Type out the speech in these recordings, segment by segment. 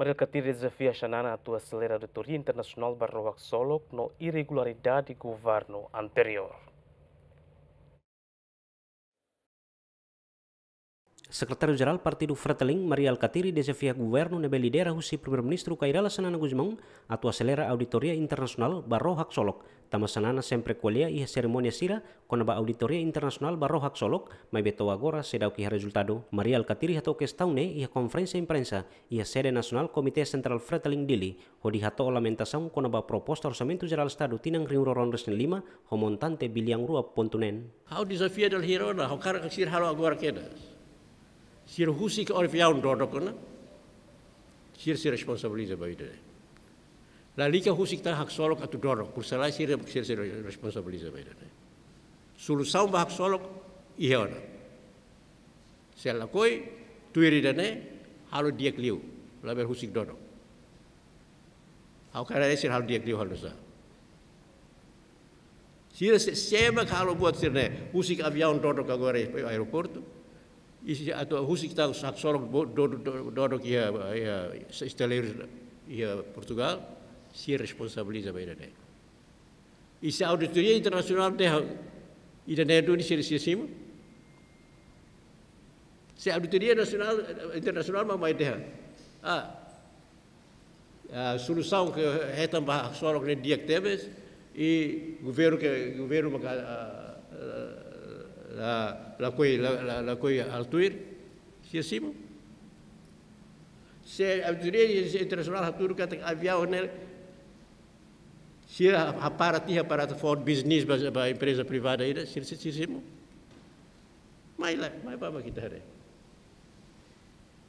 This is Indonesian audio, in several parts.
Mendekati Rizvi Xanana, a tua aceleradoria internacional barroax solo no irregularidade do governo anterior. Secretário Jeral Partido Fratelin Maria Alcatiri desafia governo nebeli lidera husi Primer ministro Kairala Sanana Guzmão a tua acelera auditoria Internasional barro Solok. Tama Sanana sempre colhia e seremonia sira kona ba auditoria Internasional barro Solok, mas betou agora será kiha resultado. Maria Alcatiri hatou questão né e a imprensa e a sede nacional Comitê Central Fratelin Dili, onde hatou a lamentação com a proposta orçamento geral Estado tinang rinuro rondes em Lima, homontante bilhão rua pontunen. Hau desafia del hirona, hau cara halo agora quedas. Sir husik orif yaun dodokona. Sir sir responsibility ba ide. La lika husik ta hak solok atu dorok. Kursala sir sir sir responsibility ba ide. Sulu saum ba hak solok iheona. Sel koi tuirida ne, halu diek liu. Label husik dorok. Au kara sir halu diek liu halu sa. Sir sema kalau buat sirne husik avion kagore airport aeroporto. ato husik tago sak sorong dodok ia ia estelir ia Portugal se responsabiliza bem dene. E se auditoria internacional é de ida ne do ni se sim. Se auditoria nacional internacional mamai de ah a solução que é também sorong ne dia teve e governo que governo a, a, a la, la, cui, la, la cui altuir si simo, se abdire se a hatur kata avia onel se a ni aparat for business ba empresa privada ida se se simo, mais lá mai baba kita hare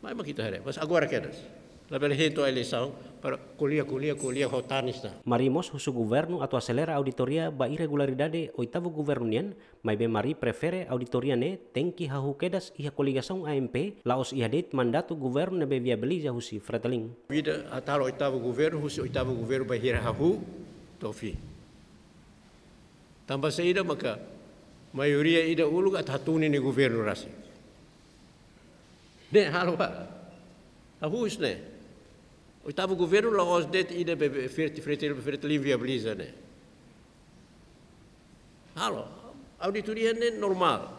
mai baba kita hare mas agora quedas para colher, colher, colher, rotanista. Marimos o seu governo atu acelera a auditoria ba irregularidade oitavo governian, mas bem mari prefere auditoria ne tem que hahukedas e a coligação AMP laos e det mandato governo nebe viabiliza husi frateling. Vida atar oitavo governo, husi oitavo governo ba hira hahu, tofi. Tambah seida maka maioria ida ulu at hatuni ni governo rasi. Ne halwa. Ahus ne. Oitavo governo Laosdet ide be Fertilivia Blizane. Halo, auditoria é e normal,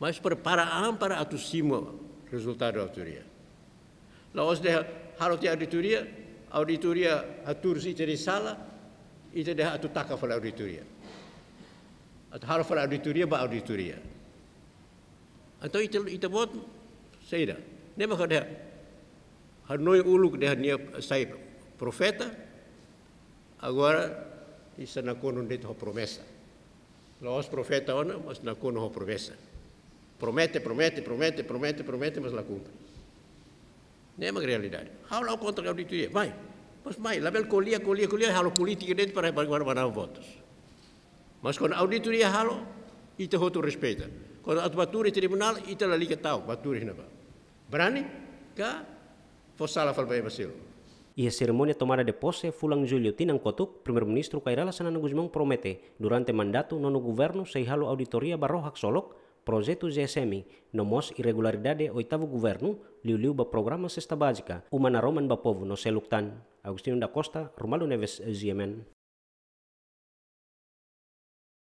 mas preparaan para atu sima resultado da auditoria. Laosdet halo te auditoria, auditoria atur si teri sala, ite de atu taka fala auditoria. Atu halo fala auditoria ba auditoria. Atau itu ite bot seida. Nema kada Hanoi uluk de hania sai profeta, agora isso na kono de tua promessa. Los profeta ona, mas na kono ho promessa. Promete, promete, promete, promete, promete, mas não cumpre. Nem é realidade. Halo contra a auditoria, vai. Mas vai, lá bel colia, colia, colia, halo político dentro para guardar votos. Mas quando a auditoria halo, ita tu respeita. Quando a baturi tribunal, ita la liga tau, baturi na ba. Brani Ka? fosala la a falar Ia E a cerimônia tomada de posse fulang julho tinang kotuk, primeiro-ministro Cairala Sanana Guzmão promete, durante mandato nono governo, sei halo auditoria barrohak solok, projeto GSM, nomos irregularidade oitavo governo, liu-liu ba programa cesta básica, uma na Roman ba povo no seluktan Agostinho da Costa, Romalo Neves, Ziemen.